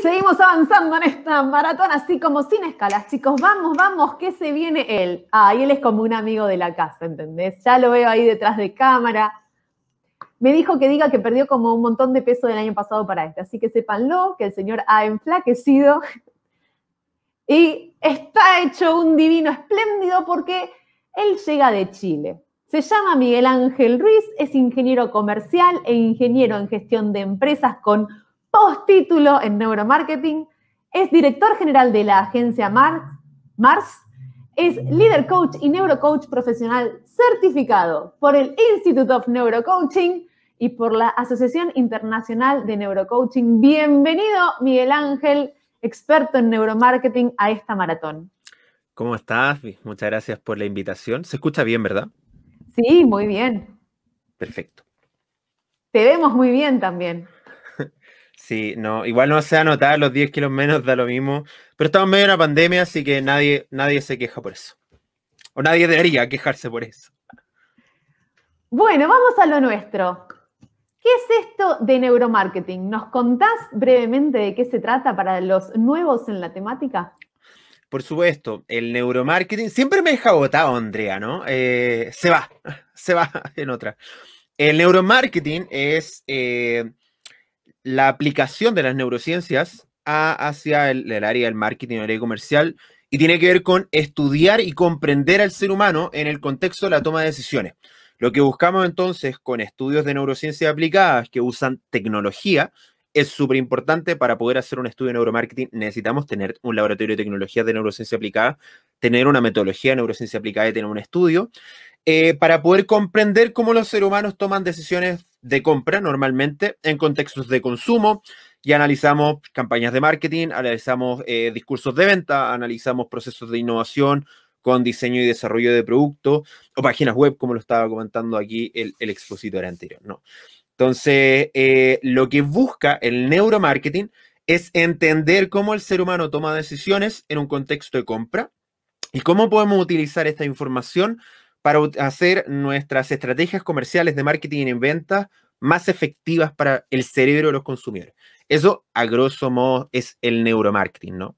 seguimos avanzando en esta maratón, así como sin escalas, chicos. Vamos, vamos, que se viene él. Ah, y él es como un amigo de la casa, ¿entendés? Ya lo veo ahí detrás de cámara. Me dijo que diga que perdió como un montón de peso del año pasado para este. Así que sépanlo, que el señor ha enflaquecido. Y está hecho un divino espléndido porque él llega de Chile. Se llama Miguel Ángel Ruiz, es ingeniero comercial e ingeniero en gestión de empresas con post-título en neuromarketing, es director general de la agencia Mars, es líder coach y neurocoach profesional certificado por el Institute of Neurocoaching y por la Asociación Internacional de Neurocoaching. Bienvenido, Miguel Ángel, experto en neuromarketing, a esta maratón. ¿Cómo estás? Muchas gracias por la invitación. ¿Se escucha bien, verdad? Sí, muy bien. Perfecto. Te vemos muy bien también. Sí, no, igual no se notar, los 10 kilos menos, da lo mismo. Pero estamos en medio de una pandemia, así que nadie, nadie se queja por eso. O nadie debería quejarse por eso. Bueno, vamos a lo nuestro. ¿Qué es esto de neuromarketing? ¿Nos contás brevemente de qué se trata para los nuevos en la temática? Por supuesto, el neuromarketing siempre me deja agotado, Andrea, ¿no? Eh, se va, se va en otra. El neuromarketing es eh, la aplicación de las neurociencias hacia el, área del marketing, el área comercial, y tiene que ver con estudiar y comprender al ser humano en el contexto de la toma de decisiones. Lo que buscamos entonces con estudios de neurociencia aplicadas que usan tecnología es súper importante para poder hacer un estudio de neuromarketing. Necesitamos tener un laboratorio de tecnología de neurociencia aplicada, tener una metodología de neurociencia aplicada y tener un estudio eh, para poder comprender cómo los seres humanos toman decisiones de compra normalmente en contextos de consumo y analizamos campañas de marketing, analizamos eh, discursos de venta, analizamos procesos de innovación con diseño y desarrollo de producto o páginas web, como lo estaba comentando aquí el, expositor anterior. ¿no? Entonces, eh, lo que busca el neuromarketing es entender cómo el ser humano toma decisiones en un contexto de compra y cómo podemos utilizar esta información para hacer nuestras estrategias comerciales de marketing y en ventas más efectivas para el cerebro de los consumidores. Eso, a grosso modo, es el neuromarketing, ¿no?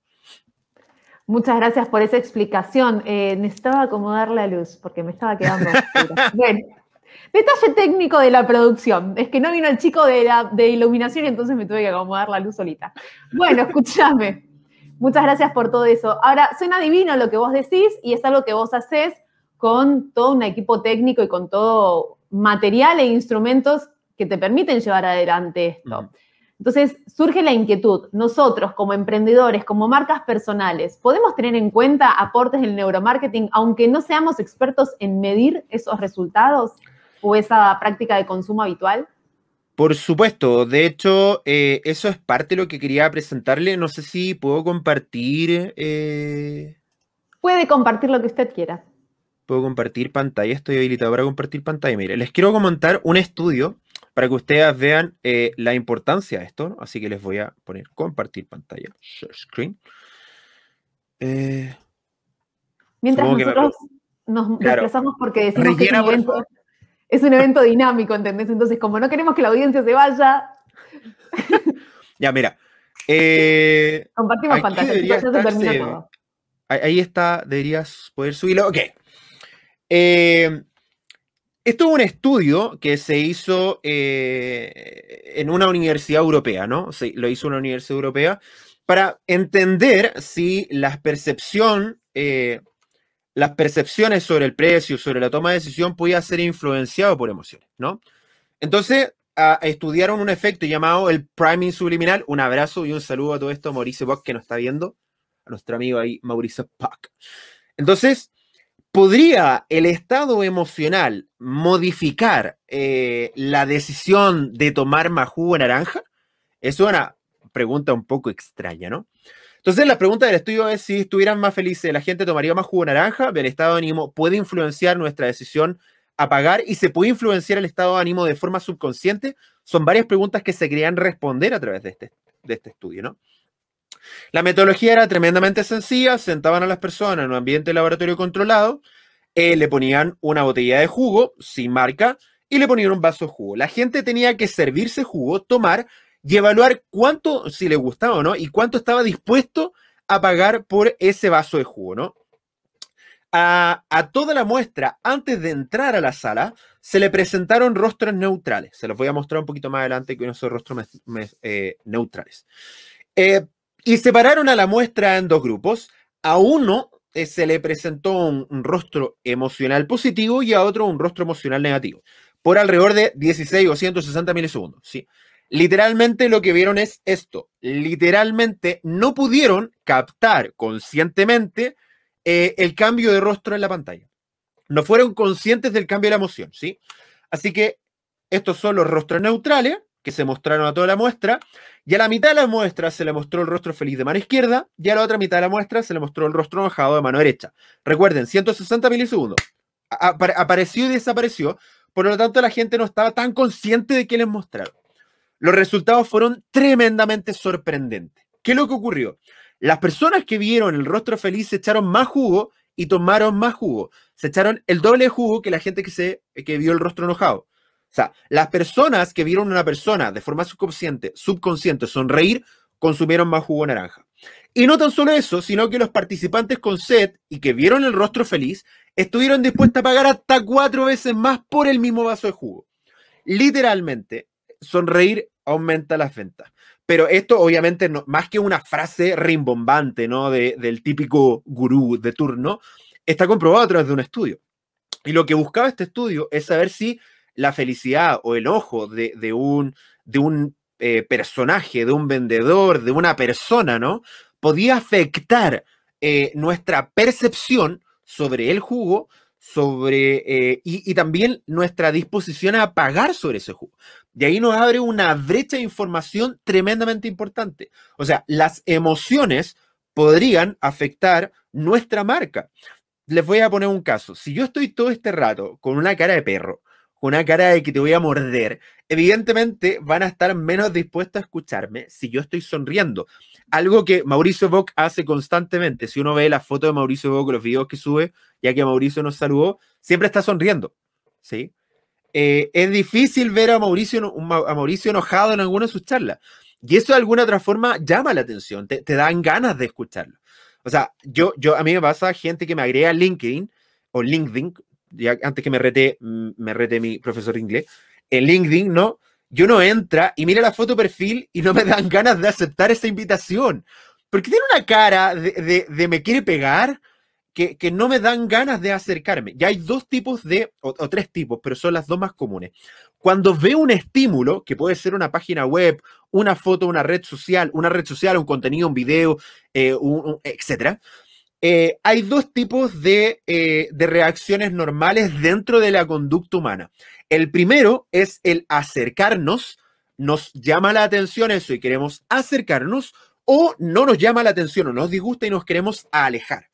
Muchas gracias por esa explicación. Eh, necesitaba acomodar la luz porque me estaba quedando. bueno, detalle técnico de la producción. Es que no vino el chico de, iluminación y entonces me tuve que acomodar la luz solita. Bueno, escúchame. Muchas gracias por todo eso. Ahora, suena divino lo que vos decís y es algo que vos haces con todo un equipo técnico y con todo material e instrumentos que te permiten llevar adelante esto. Entonces surge la inquietud, nosotros como emprendedores, como marcas personales, ¿podemos tener en cuenta aportes del neuromarketing aunque no seamos expertos en medir esos resultados o esa práctica de consumo habitual? Por supuesto, de hecho, eh, eso es parte de lo que quería presentarle. No sé si puedo compartir. Eh, Puede compartir lo que usted quiera. Puedo compartir pantalla, estoy habilitado para compartir pantalla. Mire, les quiero comentar un estudio para que ustedes vean eh, la importancia de esto. Así que les voy a poner compartir pantalla, screen. Eh, Mientras nosotros nos porque decimos que es un, evento, dinámico, ¿entendés? Entonces, como no queremos que la audiencia se vaya. ya, mira. Eh, Compartimos pantalla, ya termina Ahí está, deberías poder subirlo. Ok, eh, esto es un estudio que se hizo eh, en una universidad europea, ¿no? lo hizo una universidad europea para entender si las percepción, eh, las percepciones sobre el precio, sobre la toma de decisión, podía ser influenciado por emociones, ¿no? Entonces, estudiaron un efecto llamado el priming subliminal. Un abrazo y un saludo a todo esto, Mauricio Puck, que nos está viendo, a nuestro amigo ahí, Mauricio Pack. Entonces, ¿Podría el estado emocional modificar eh, la decisión de tomar más jugo naranja? Es una pregunta un poco extraña, ¿no? Entonces, la pregunta del estudio es si estuvieran más felices, la gente tomaría más jugo naranja, el estado de ánimo puede influenciar nuestra decisión a pagar y se puede influenciar el estado de ánimo de forma subconsciente. Son varias preguntas que se querían responder a través de este, este estudio, ¿no? La metodología era tremendamente sencilla, sentaban a las personas en un ambiente de laboratorio controlado, eh, le ponían una botella de jugo sin marca y le ponían un vaso de jugo. La gente tenía que servirse jugo, tomar y evaluar cuánto, si le gustaba o no, y cuánto estaba dispuesto a pagar por ese vaso de jugo, ¿no? A, toda la muestra, antes de entrar a la sala, se le presentaron rostros neutrales. Se los voy a mostrar un poquito más adelante que unos rostros eh, neutrales. Eh, y separaron a la muestra en dos grupos. A uno eh, se le presentó un, rostro emocional positivo y a otro un rostro emocional negativo, por alrededor de 16 o 160 milisegundos. ¿sí? Literalmente lo que vieron es esto. Literalmente no pudieron captar conscientemente eh, el cambio de rostro en la pantalla. No fueron conscientes del cambio de la emoción, ¿sí? Así que estos son los rostros neutrales que se mostraron a toda la muestra, y a la mitad de la muestra se le mostró el rostro feliz de mano izquierda, y a la otra mitad de la muestra se le mostró el rostro enojado de mano derecha. Recuerden, 160 milisegundos. apareció y desapareció, por lo tanto la gente no estaba tan consciente de qué les mostraron. Los resultados fueron tremendamente sorprendentes. ¿Qué es lo que ocurrió? Las personas que vieron el rostro feliz se echaron más jugo y tomaron más jugo. Se echaron el doble jugo que la gente que, se, que vio el rostro enojado. O sea, las personas que vieron a una persona de forma subconsciente, subconsciente sonreír, consumieron más jugo naranja. Y no tan solo eso, sino que los participantes con sed y que vieron el rostro feliz, estuvieron dispuestos a pagar hasta cuatro veces más por el mismo vaso de jugo. Literalmente, sonreír aumenta las ventas. Pero esto obviamente no, más que una frase rimbombante ¿no? del típico gurú de turno, está comprobado a través de un estudio. Y lo que buscaba este estudio es saber si la felicidad o el ojo de, un, de un eh, personaje, de un vendedor, de una persona, ¿no? Podía afectar eh, nuestra percepción sobre el jugo, sobre eh, y, y, también nuestra disposición a pagar sobre ese jugo. De ahí nos abre una brecha de información tremendamente importante. O sea, las emociones podrían afectar nuestra marca. Les voy a poner un caso. Si yo estoy todo este rato con una cara de perro, una cara de que te voy a morder, evidentemente van a estar menos dispuestos a escucharme si yo estoy sonriendo. Algo que Mauricio Bock hace constantemente. Si uno ve la foto de Mauricio Bock, los videos que sube, ya que Mauricio nos saludó, siempre está sonriendo. ¿sí? Eh, es difícil ver a Mauricio, a Mauricio enojado en alguna de sus charlas. Y eso de alguna otra forma llama la atención, te, dan ganas de escucharlo. O sea, yo, yo, a mí me pasa gente que me agrega LinkedIn o LinkedIn, ya antes que me rete, mm, me rete mi profesor inglés, en LinkedIn, ¿no? Yo no entra y mira la foto perfil y no me dan ganas de aceptar esa invitación. Porque tiene una cara de, me quiere pegar que, no me dan ganas de acercarme. Ya hay dos tipos de, o, tres tipos, pero son las dos más comunes. Cuando veo un estímulo, que puede ser una página web, una foto, una red social, una red social, un contenido, un video, eh, etcétera, etc eh, hay dos tipos eh, de, reacciones normales dentro de la conducta humana. El primero es el acercarnos, nos llama la atención eso y queremos acercarnos, o no nos llama la atención o nos disgusta y nos queremos alejar.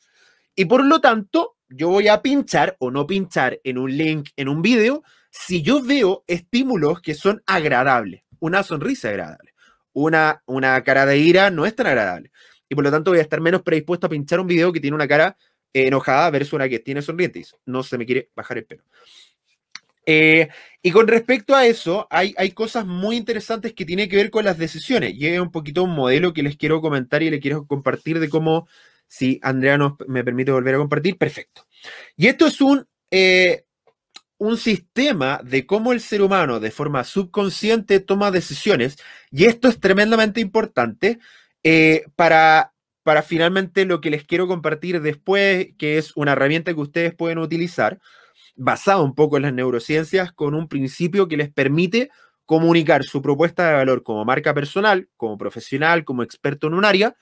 Y por lo tanto, yo voy a pinchar o no pinchar en un link, en un video, si yo veo estímulos que son agradables, una sonrisa agradable, una cara de ira no es tan agradable y por lo tanto voy a estar menos predispuesto a pinchar un video que tiene una cara eh, enojada versus una que tiene y No se me quiere bajar el pelo. Eh, y con respecto a eso, hay, hay cosas muy interesantes que tienen que ver con las decisiones. Llegué un poquito un modelo que les quiero comentar y les quiero compartir de cómo, si Andrea nos, me permite volver a compartir, perfecto. Y esto es un, eh, un sistema de cómo el ser humano de forma subconsciente toma decisiones. Y esto es tremendamente importante eh, para, para finalmente lo que les quiero compartir después, que es una herramienta que ustedes pueden utilizar, basada un poco en las neurociencias, con un principio que les permite comunicar su propuesta de valor como marca personal, como profesional, como experto en un área,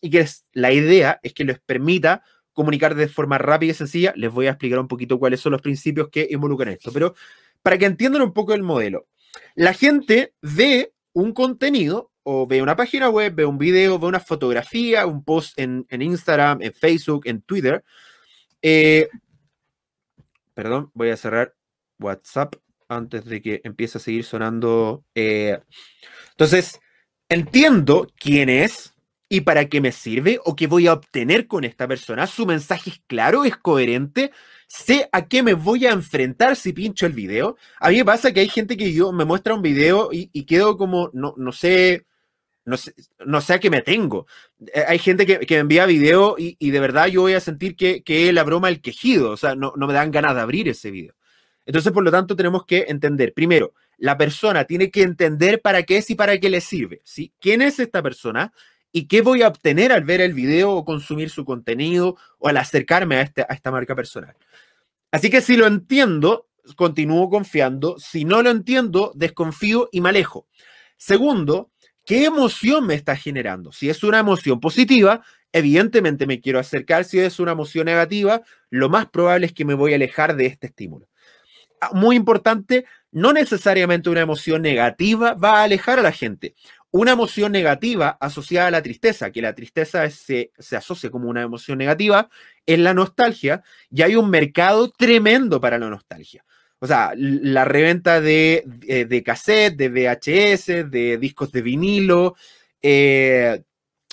y que es, la idea es que les permita comunicar de forma rápida y sencilla. Les voy a explicar un poquito cuáles son los principios que involucran esto, pero para que entiendan un poco el modelo. La gente ve un contenido o ve una página web, ve un video, ve una fotografía, un post en, Instagram, en Facebook, en Twitter. Eh, perdón, voy a cerrar WhatsApp antes de que empiece a seguir sonando. Eh, entonces, entiendo quién es y para qué me sirve o qué voy a obtener con esta persona. Su mensaje es claro, es coherente. Sé a qué me voy a enfrentar si pincho el video. A mí me pasa que hay gente que yo me muestra un video y, y quedo como, no, no sé, no sé, qué me tengo. Eh, hay gente que, me envía video y, de verdad yo voy a sentir que, que la broma el quejido, o sea, no, me dan ganas de abrir ese video. Entonces, por lo tanto, tenemos que entender, primero, la persona tiene que entender para qué es y para qué le sirve, ¿sí? ¿Quién es esta persona? ¿Y qué voy a obtener al ver el video o consumir su contenido o al acercarme a, este, a esta marca personal? Así que si lo entiendo, continúo confiando. Si no lo entiendo, desconfío y me alejo. Segundo, ¿Qué emoción me está generando? Si es una emoción positiva, evidentemente me quiero acercar. Si es una emoción negativa, lo más probable es que me voy a alejar de este estímulo. Ah, muy importante, no necesariamente una emoción negativa va a alejar a la gente. Una emoción negativa asociada a la tristeza, que la tristeza se, se asocia como una emoción negativa, es la nostalgia y hay un mercado tremendo para la nostalgia o sea, la reventa de, de, eh, de cassette, de VHS, de discos de vinilo, eh,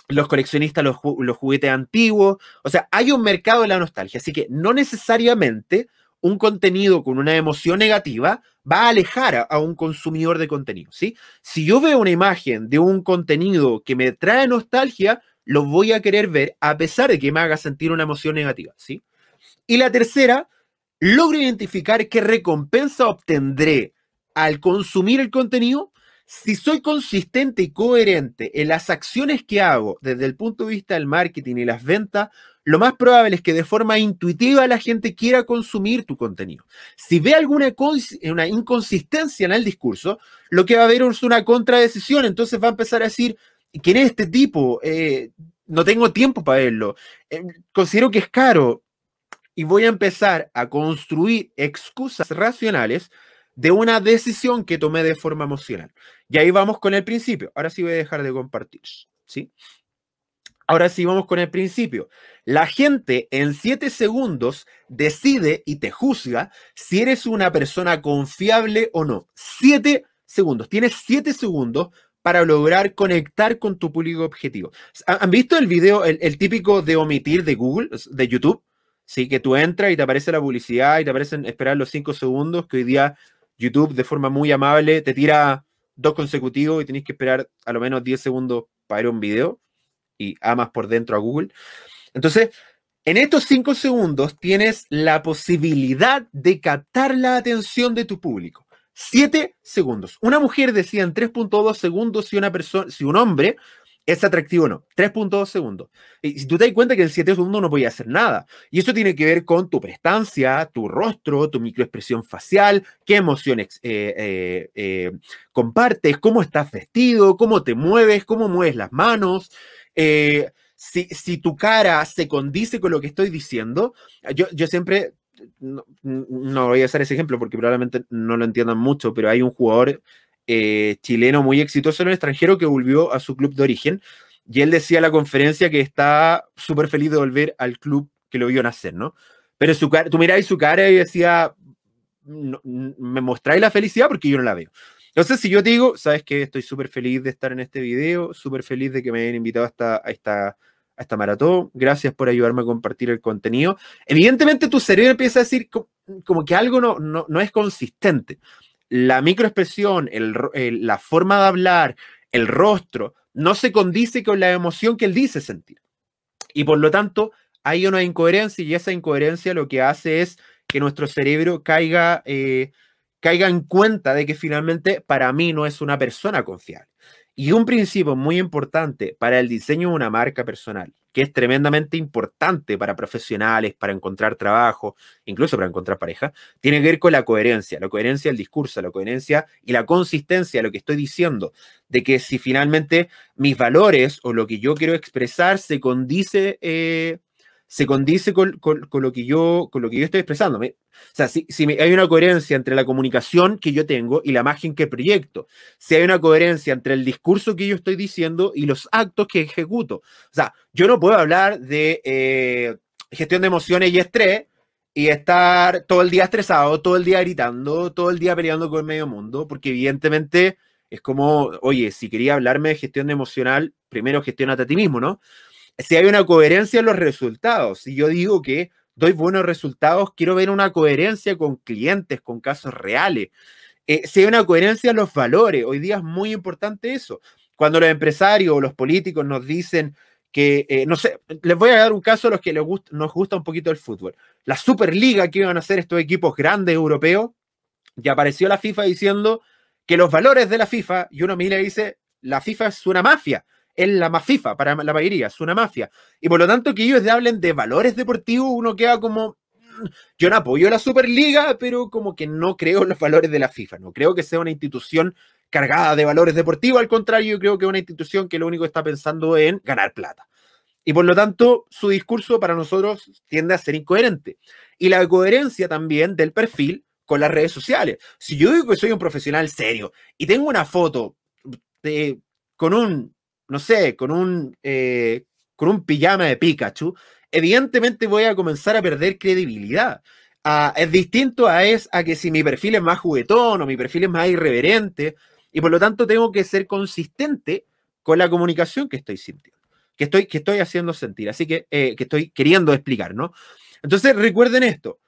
los coleccionistas, los, juguetes antiguos. O sea, hay un mercado de la nostalgia. Así que no necesariamente un contenido con una emoción negativa va a alejar a, a, un consumidor de contenido. ¿sí? Si yo veo una imagen de un contenido que me trae nostalgia, lo voy a querer ver a pesar de que me haga sentir una emoción negativa. ¿sí? Y la tercera logro identificar qué recompensa obtendré al consumir el contenido, si soy consistente y coherente en las acciones que hago desde el punto de vista del marketing y las ventas, lo más probable es que de forma intuitiva la gente quiera consumir tu contenido. Si ve alguna inconsistencia en el discurso, lo que va a haber es una contradecisión, entonces va a empezar a decir, ¿quién es este tipo? Eh, no tengo tiempo para verlo. Eh, considero que es caro y voy a empezar a construir excusas racionales de una decisión que tomé de forma emocional. Y ahí vamos con el principio. Ahora sí voy a dejar de compartir. ¿sí? Ahora sí vamos con el principio. La gente en siete segundos decide y te juzga si eres una persona confiable o no. Siete segundos. Tienes siete segundos para lograr conectar con tu público objetivo. ¿Han visto el video, el típico de omitir de Google, de YouTube? Sí, que tú entras y te aparece la publicidad y te aparecen esperar los cinco segundos, que hoy día YouTube de forma muy amable te tira dos consecutivos y tienes que esperar a lo menos 10 segundos para ir un video y amas por dentro a Google. Entonces, en estos cinco segundos tienes la posibilidad de captar la atención de tu público. Siete segundos. Una mujer decía en 3.2 segundos si una persona, si un hombre ¿Es atractivo o no? 3.2 segundos. Y si tú te das cuenta que en 7 segundos no voy a hacer nada. Y eso tiene que ver con tu prestancia, tu rostro, tu microexpresión facial, qué emociones eh, eh, eh, compartes, cómo estás vestido, cómo te mueves, cómo mueves las manos. Si, tu cara se condice con lo que estoy diciendo, yo, siempre... No, no voy a hacer ese ejemplo porque probablemente no lo entiendan mucho, pero hay un jugador eh, chileno muy exitoso en el extranjero que volvió a su club de origen. Y él decía en la conferencia que está súper feliz de volver al club que lo vio nacer, ¿no? Pero su cara, tú miráis su cara y decía, mm, me mostráis la felicidad porque yo no la veo. Entonces, si yo te digo, sabes que estoy súper feliz de estar en este video, súper feliz de que me hayan invitado hasta, a esta, esta maratón, gracias por ayudarme a compartir el contenido. Evidentemente tu cerebro empieza a decir como, que algo no, no es consistente la microexpresión, la forma de hablar, el rostro, no se condice con la emoción que él dice sentir. Y por lo tanto, hay una incoherencia y esa incoherencia lo que hace es que nuestro cerebro caiga, eh, caiga en cuenta de que finalmente para mí no es una persona confiable. Y un principio muy importante para el diseño de una marca personal que es tremendamente importante para profesionales, para encontrar trabajo, incluso para encontrar pareja, tiene que ver con la coherencia, la coherencia del discurso, la coherencia y la consistencia de lo que estoy diciendo, de que si finalmente mis valores o lo que yo quiero expresar se condice eh, se condice con, lo, que yo, con lo que yo estoy expresando. o sea, si, si hay una coherencia entre la comunicación que yo tengo y la imagen que proyecto, si hay una coherencia entre el discurso que yo estoy diciendo y los actos que ejecuto. O sea, yo no puedo hablar de eh, gestión de emociones y estrés y estar todo el día estresado, todo el día gritando, todo el día peleando con el medio mundo, porque evidentemente es como, oye, si quería hablarme de gestión emocional, primero gestionate a ti mismo, ¿no? si hay una coherencia en los resultados, si yo digo que doy buenos resultados, quiero ver una coherencia con clientes, con casos reales. Eh, si hay una coherencia en los valores, hoy día es muy importante eso. Cuando los empresarios o los políticos nos dicen que, eh, no sé, les voy a dar un caso a los que nos gusta un poquito el fútbol. La Superliga que iban a hacer estos equipos grandes europeos, y apareció la FIFA diciendo que los valores de la FIFA, y uno mira y dice, la FIFA es una mafia, es la más FIFA para la mayoría, es una mafia. Y por lo tanto que ellos hablen de valores deportivos, uno queda como, mm, yo no apoyo la Superliga, pero como que no creo en los valores de la FIFA, no creo que sea una institución cargada de valores deportivos, al contrario, yo creo que es una institución que lo único que está pensando en ganar plata. Y por lo tanto, su discurso para nosotros tiende a ser incoherente. Y la coherencia también del perfil con las redes sociales. Si yo digo que soy un profesional serio y tengo una foto con un no sé, con un, eh, con un pijama de Pikachu, evidentemente voy a comenzar a perder credibilidad. Ah, es distinto a, es, a que si mi perfil es más juguetón o mi perfil es más irreverente, y por lo tanto tengo que ser consistente con la comunicación que estoy sintiendo, que estoy, que estoy haciendo sentir, así que, eh, que estoy queriendo explicar, ¿no? Entonces, recuerden esto.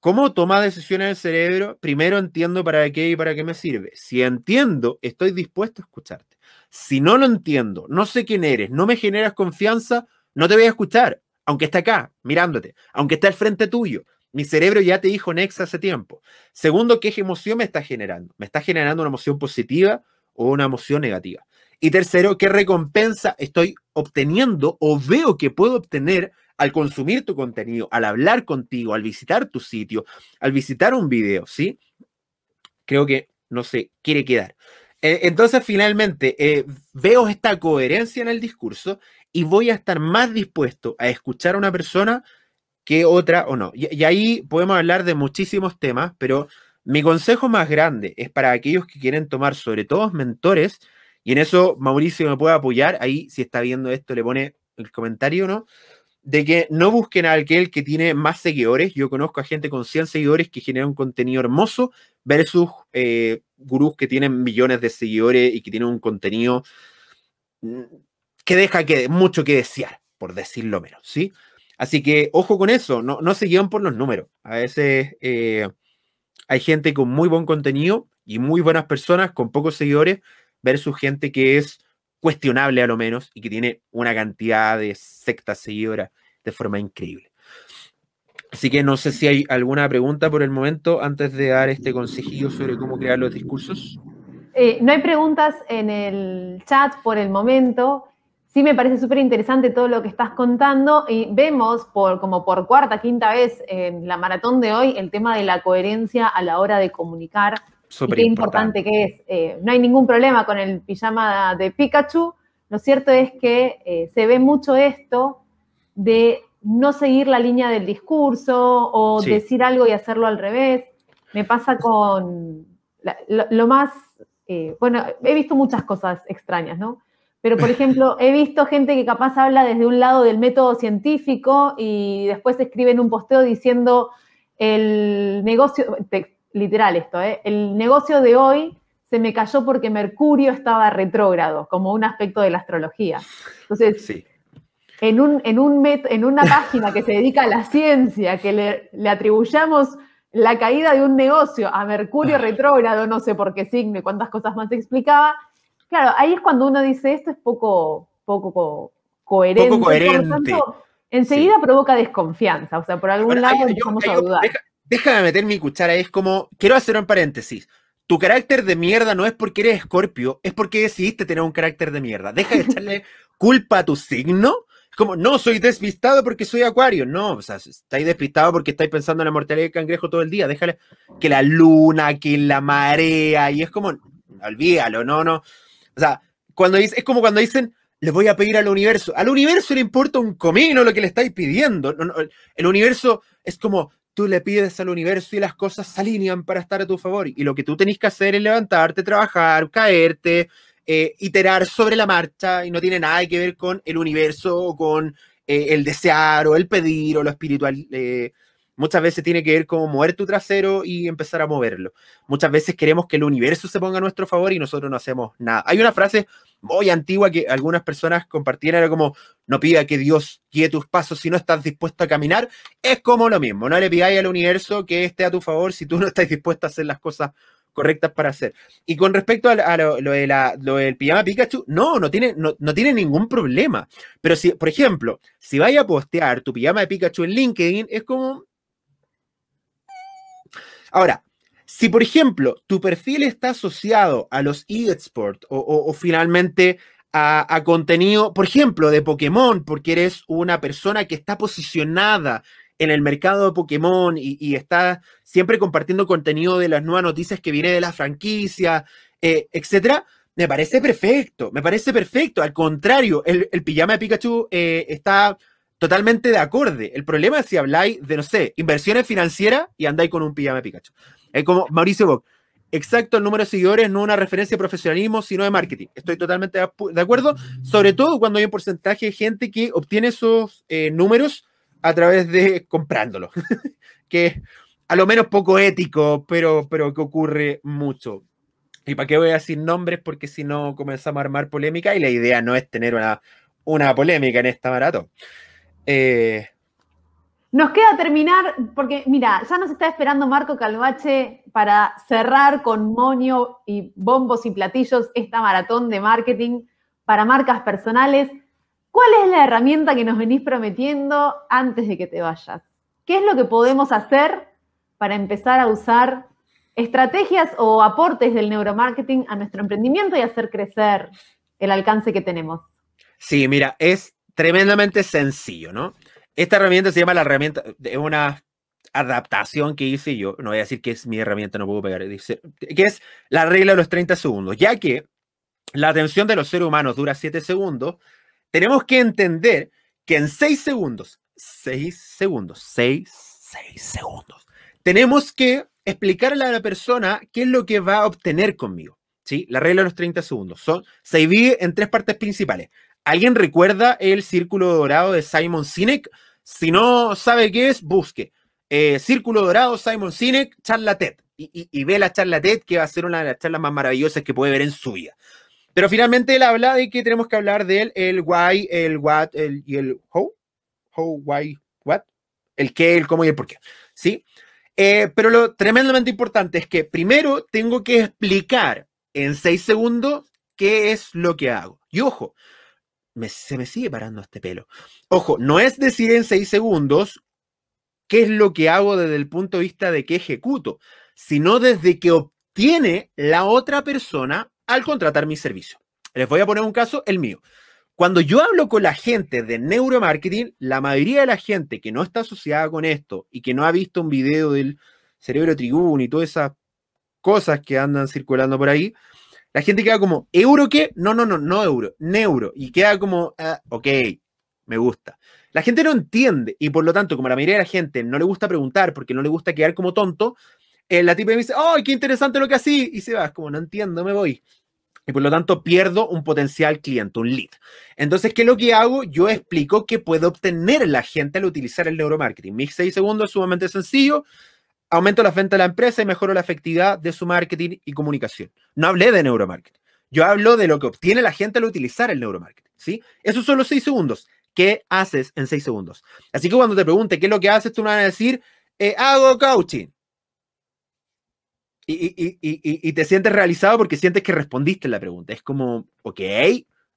¿Cómo toma decisiones el cerebro? Primero entiendo para qué y para qué me sirve. Si entiendo, estoy dispuesto a escuchar. Si no lo entiendo, no sé quién eres, no me generas confianza, no te voy a escuchar, aunque esté acá, mirándote, aunque esté al frente tuyo. Mi cerebro ya te dijo nexa hace tiempo. Segundo, ¿qué emoción me está generando? ¿Me está generando una emoción positiva o una emoción negativa? Y tercero, ¿qué recompensa estoy obteniendo o veo que puedo obtener al consumir tu contenido, al hablar contigo, al visitar tu sitio, al visitar un video, ¿sí? Creo que no se quiere quedar. Eh, entonces, finalmente, eh, veo esta coherencia en el discurso y voy a estar más dispuesto a escuchar a una persona que otra o no. Y, ahí podemos hablar de muchísimos temas, pero mi consejo más grande es para aquellos que quieren tomar, sobre todo mentores, y en eso Mauricio me puede apoyar, ahí si está viendo esto le pone el comentario, ¿no? de que no busquen a aquel que tiene más seguidores. Yo conozco a gente con 100 seguidores que genera un contenido hermoso versus eh, gurús que tienen millones de seguidores y que tienen un contenido mm, que deja que, mucho que desear, por decirlo menos, ¿sí? Así que ojo con eso, no, no se guían por los números. A veces eh, hay gente con muy buen contenido y muy buenas personas con pocos seguidores versus gente que es cuestionable a lo menos, y que tiene una cantidad de sectas seguidoras de forma increíble. Así que no sé si hay alguna pregunta por el momento antes de dar este consejillo sobre cómo crear los discursos. Eh, no hay preguntas en el chat por el momento. Sí me parece súper interesante todo lo que estás contando y vemos por como por cuarta, quinta vez en la maratón de hoy el tema de la coherencia a la hora de comunicar qué importante. que es. Eh, no hay ningún problema con el pijama de Pikachu. Lo cierto es que eh, se ve mucho esto de no seguir la línea del discurso o decir algo y hacerlo al revés. Me pasa con lo, más, eh, bueno, he visto muchas cosas extrañas, ¿no? Pero, por ejemplo, he visto gente que capaz habla desde un lado del método científico y después escribe en un posteo diciendo el negocio, literal esto, ¿eh? el negocio de hoy se me cayó porque Mercurio estaba retrógrado, como un aspecto de la astrología. Entonces, en, un, en, un en una página que se dedica a la ciencia, que le, atribuyamos la caída de un negocio a Mercurio ah. retrógrado, no sé por qué signo y cuántas cosas más explicaba, claro, ahí es cuando uno dice esto es poco, poco coherente. tanto, enseguida provoca desconfianza, o sea, por algún lado empezamos a dudar déjame meter mi cuchara, es como, quiero hacer un paréntesis. Tu carácter de mierda no es porque eres escorpio, es porque decidiste tener un carácter de mierda. Deja de echarle culpa a tu signo. Es Como, no, soy despistado porque soy acuario. No, o sea, estáis despistado porque estáis pensando en la mortalidad del cangrejo todo el día. Déjale que la luna, que la marea, y es como, olvídalo, no, no. O sea, cuando dice, es como cuando dicen, le voy a pedir al universo. Al universo le importa un comino lo que le estáis pidiendo. el universo es como, tú le pides al universo y las cosas se alinean para estar a tu favor. Y lo que tú tenés que hacer es levantarte, trabajar, caerte, eh, iterar sobre la marcha y no tiene nada que ver con el universo o con eh, el desear o el pedir o lo espiritual. Eh, Muchas veces tiene que ver como mover tu trasero y empezar a moverlo. Muchas veces queremos que el universo se ponga a nuestro favor y nosotros no hacemos nada. Hay una frase muy antigua que algunas personas compartían, era como, no pida que Dios guíe tus pasos si no estás dispuesto a caminar. Es como lo mismo, no le pidáis al universo que esté a tu favor si tú no estás dispuesto a hacer las cosas correctas para hacer. Y con respecto a, lo, de del pijama Pikachu, no, no tiene, no, no, tiene ningún problema. Pero si, por ejemplo, si vaya a postear tu pijama de Pikachu en LinkedIn, es como, Ahora, si por ejemplo tu perfil está asociado a los e o, o, finalmente a, contenido, por ejemplo, de Pokémon, porque eres una persona que está posicionada en el mercado de Pokémon y, está siempre compartiendo contenido de las nuevas noticias que viene de la franquicia, etc. Eh, etcétera, me parece perfecto, me parece perfecto. Al contrario, el, pijama de Pikachu eh, está totalmente de acorde. El problema es si habláis de, no sé, inversiones financieras y andáis con un pijama de Pikachu. Es como Mauricio Bock. Exacto, el número de seguidores no una referencia de profesionalismo, sino de marketing. Estoy totalmente de acuerdo, sobre todo cuando hay un porcentaje de gente que obtiene esos eh, números a través de comprándolos, que a lo menos poco ético, pero, pero que ocurre mucho. ¿Y para qué voy a decir nombres? Porque si no comenzamos a armar polémica y la idea no es tener una, una polémica en esta maratón. Eh, nos queda terminar, porque mira, ya nos está esperando Marco Calvache para cerrar con moño y bombos y platillos esta maratón de marketing para marcas personales. ¿Cuál es la herramienta que nos venís prometiendo antes de que te vayas? ¿Qué es lo que podemos hacer para empezar a usar estrategias o aportes del neuromarketing a nuestro emprendimiento y hacer crecer el alcance que tenemos? Sí, mira, es tremendamente sencillo, ¿no? Esta herramienta se llama la herramienta, es eh, una adaptación que hice yo, no voy a decir que es mi herramienta, no puedo pegar, dice, que es la regla de los 30 segundos, ya que la atención de los seres humanos dura 7 segundos, tenemos que entender que en 6 segundos, 6 segundos, 6, 6 segundos, tenemos que explicarle a la persona qué es lo que va a obtener conmigo. ¿sí? La regla de los 30 segundos. Son, se divide en tres partes principales. ¿Alguien recuerda el Círculo Dorado de Simon Sinek? Si no sabe qué es, busque. Eh, Círculo Dorado, Simon Sinek, charla TED. Y, ve la charla TED, que va a ser una de las charlas más maravillosas que puede ver en su vida. Pero finalmente él habla de que tenemos que hablar del el why, el what el, y el how. How, why, what. El qué, el cómo y el por qué. ¿Sí? Eh, pero lo tremendamente importante es que primero tengo que explicar en seis segundos qué es lo que hago. Y ojo, se me sigue parando este pelo. Ojo, no es decir en seis segundos qué es lo que hago desde el punto de vista de que ejecuto, sino desde que obtiene la otra persona al contratar mi servicio. Les voy a poner un caso, el mío. Cuando yo hablo con la gente de neuromarketing, la mayoría de la gente que no está asociada con esto y que no ha visto un video del cerebro tribune y todas esas cosas que andan circulando por ahí, la gente queda como, ¿euro qué? No, no, no, no euro, neuro. Y queda como, ah, ok, me gusta. La gente no entiende y por lo tanto, como la mayoría de la gente no le gusta preguntar porque no le gusta quedar como tonto, eh, la tipa me dice, ¡ay, qué interesante lo que así! Y se va, como, no entiendo, me voy. Y por lo tanto pierdo un potencial cliente, un lead. Entonces, ¿qué es lo que hago? Yo explico que puede obtener la gente al utilizar el neuromarketing. mix seis segundos es sumamente sencillo aumento la ventas de la empresa y mejoro la efectividad de su marketing y comunicación. No hablé de neuromarketing. Yo hablo de lo que obtiene la gente al utilizar el neuromarketing. ¿sí? Esos son los seis segundos. ¿Qué haces en seis segundos? Así que cuando te pregunte qué es lo que haces, tú me vas a decir, eh, hago coaching. Y, te sientes realizado porque sientes que respondiste la pregunta. Es como, ok,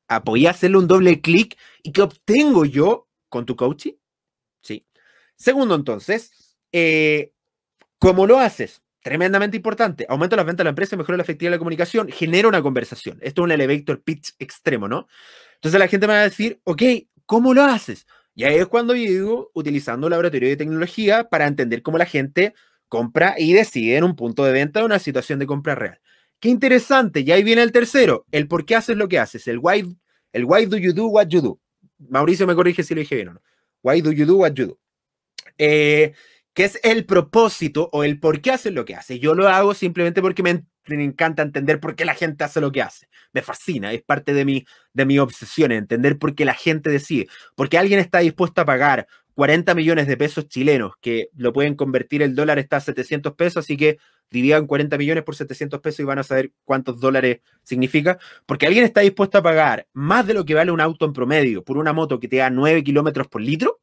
apoyé a hacerle un doble clic y ¿qué obtengo yo con tu coaching? Sí. Segundo, entonces, eh, ¿Cómo lo haces? Tremendamente importante. Aumenta las ventas de la empresa, mejora la efectividad de la comunicación, genera una conversación. Esto es un elevator pitch extremo, ¿no? Entonces la gente me va a decir, ok, ¿cómo lo haces? Y ahí es cuando yo digo, utilizando el laboratorio de tecnología para entender cómo la gente compra y decide en un punto de venta una situación de compra real. Qué interesante. Y ahí viene el tercero, el por qué haces lo que haces, el why, el why do you do what you do. Mauricio me corrige si lo dije bien o no. Why do you do what you do? Eh, que es el propósito o el por qué hace lo que hace. Yo lo hago simplemente porque me, encanta entender por qué la gente hace lo que hace. Me fascina, es parte de mi, de mi obsesión, entender por qué la gente decide. Porque alguien está dispuesto a pagar 40 millones de pesos chilenos, que lo pueden convertir, el dólar está a 700 pesos, así que dividan 40 millones por 700 pesos y van a saber cuántos dólares significa. Porque alguien está dispuesto a pagar más de lo que vale un auto en promedio por una moto que te da 9 kilómetros por litro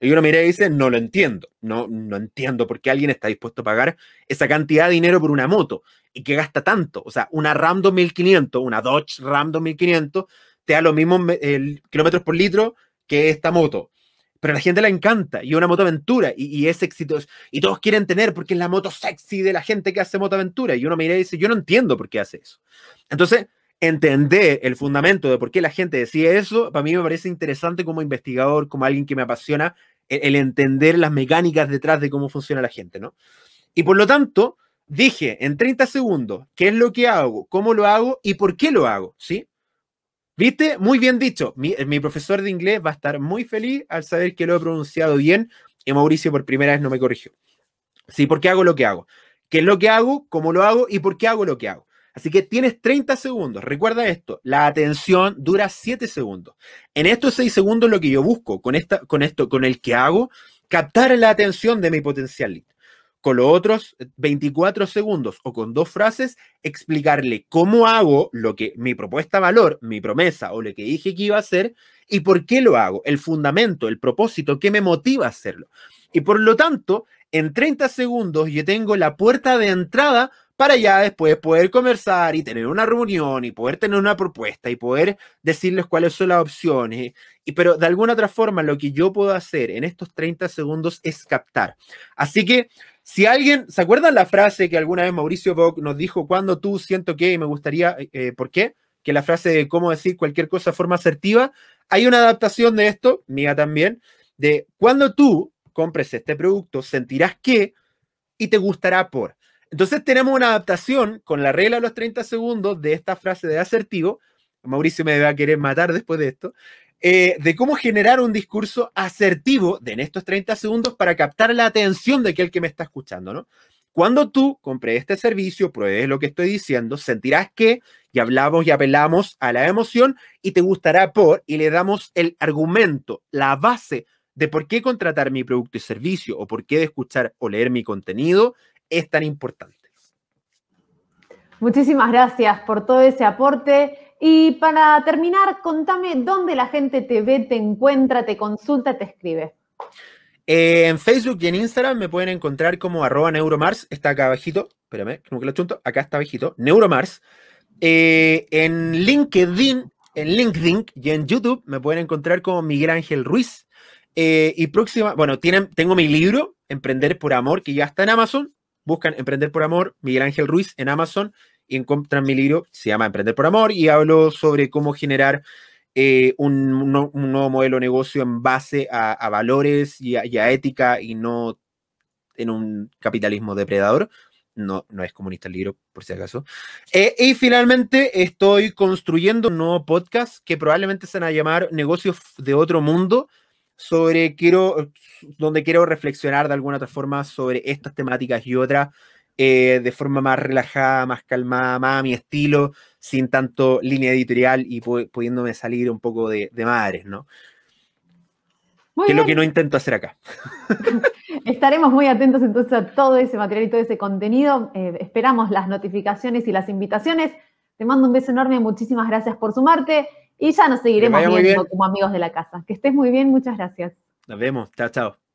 y uno mira y dice, no lo entiendo, no, no entiendo por qué alguien está dispuesto a pagar esa cantidad de dinero por una moto y que gasta tanto. O sea, una Ram 2500, una Dodge Ram 2500, te da los mismos kilómetros por litro que esta moto. Pero la gente la encanta y es una moto aventura y, y, es exitoso. Y todos quieren tener porque es la moto sexy de la gente que hace moto aventura. Y uno mira y dice, yo no entiendo por qué hace eso. Entonces, entender el fundamento de por qué la gente decide eso, para mí me parece interesante como investigador, como alguien que me apasiona el, entender las mecánicas detrás de cómo funciona la gente, ¿no? Y por lo tanto, dije en 30 segundos qué es lo que hago, cómo lo hago y por qué lo hago, ¿sí? ¿Viste? Muy bien dicho. Mi, profesor de inglés va a estar muy feliz al saber que lo he pronunciado bien y Mauricio por primera vez no me corrigió. ¿Sí? ¿Por qué hago lo que hago? ¿Qué es lo que hago? ¿Cómo lo hago? ¿Y por qué hago lo que hago? Así que tienes 30 segundos. Recuerda esto, la atención dura 7 segundos. En estos 6 segundos lo que yo busco con, esta, con esto, con el que hago, captar la atención de mi potencial lead. Con los otros 24 eh, segundos o con dos frases, explicarle cómo hago lo que mi propuesta valor, mi promesa o lo que dije que iba a hacer y por qué lo hago, el fundamento, el propósito, qué me motiva a hacerlo. Y por lo tanto, en 30 segundos yo tengo la puerta de entrada para ya después poder conversar y tener una reunión y poder tener una propuesta y poder decirles cuáles son las opciones. Y, pero de alguna otra forma, lo que yo puedo hacer en estos 30 segundos es captar. Así que, si alguien, ¿se acuerdan la frase que alguna vez Mauricio Bock nos dijo, cuando tú siento que y me gustaría, eh, eh, ¿por qué? Que la frase de cómo decir cualquier cosa de forma asertiva, hay una adaptación de esto, mía también, de cuando tú compres este producto, sentirás que y te gustará por. Entonces tenemos una adaptación con la regla de los 30 segundos de esta frase de asertivo. Mauricio me va a querer matar después de esto. Eh, de cómo generar un discurso asertivo en estos 30 segundos para captar la atención de aquel que me está escuchando, ¿no? Cuando tú compres este servicio, pruebes lo que estoy diciendo, sentirás que, y hablamos y apelamos a la emoción, y te gustará por, y le damos el argumento, la base de por qué contratar mi producto y servicio, o por qué escuchar o leer mi contenido, es tan importante. Muchísimas gracias por todo ese aporte. Y para terminar, contame dónde la gente te ve, te encuentra, te consulta, te escribe. Eh, en Facebook y en Instagram me pueden encontrar como arroba neuromars, está acá abajito, espérame, como que lo chunto, acá está abajito, neuromars. Eh, en LinkedIn, en LinkedIn y en YouTube me pueden encontrar como Miguel Ángel Ruiz. Eh, y próxima, bueno, tengo mi libro, Emprender por Amor, que ya está en Amazon buscan Emprender por Amor, Miguel Ángel Ruiz en Amazon y encuentran mi libro, se llama Emprender por Amor y hablo sobre cómo generar eh, un, nuevo modelo de negocio en base a, valores y a, ética y no en un capitalismo depredador. No, no es comunista el libro, por si acaso. Eh, y finalmente estoy construyendo un nuevo podcast que probablemente se van a llamar Negocios de otro mundo, sobre quiero, eh, donde quiero reflexionar de alguna otra forma sobre estas temáticas y otras eh, de forma más relajada, más calmada, más a mi estilo, sin tanto línea editorial y pudiéndome salir un poco de, de madres, ¿no? que es lo que no intento hacer acá. Estaremos muy atentos entonces a todo ese material y todo ese contenido. Eh, esperamos las notificaciones y las invitaciones. Te mando un beso enorme, muchísimas gracias por sumarte. Y ya nos seguiremos viendo como amigos de la casa. Que estés muy bien, muchas gracias. Nos vemos, chao, chao.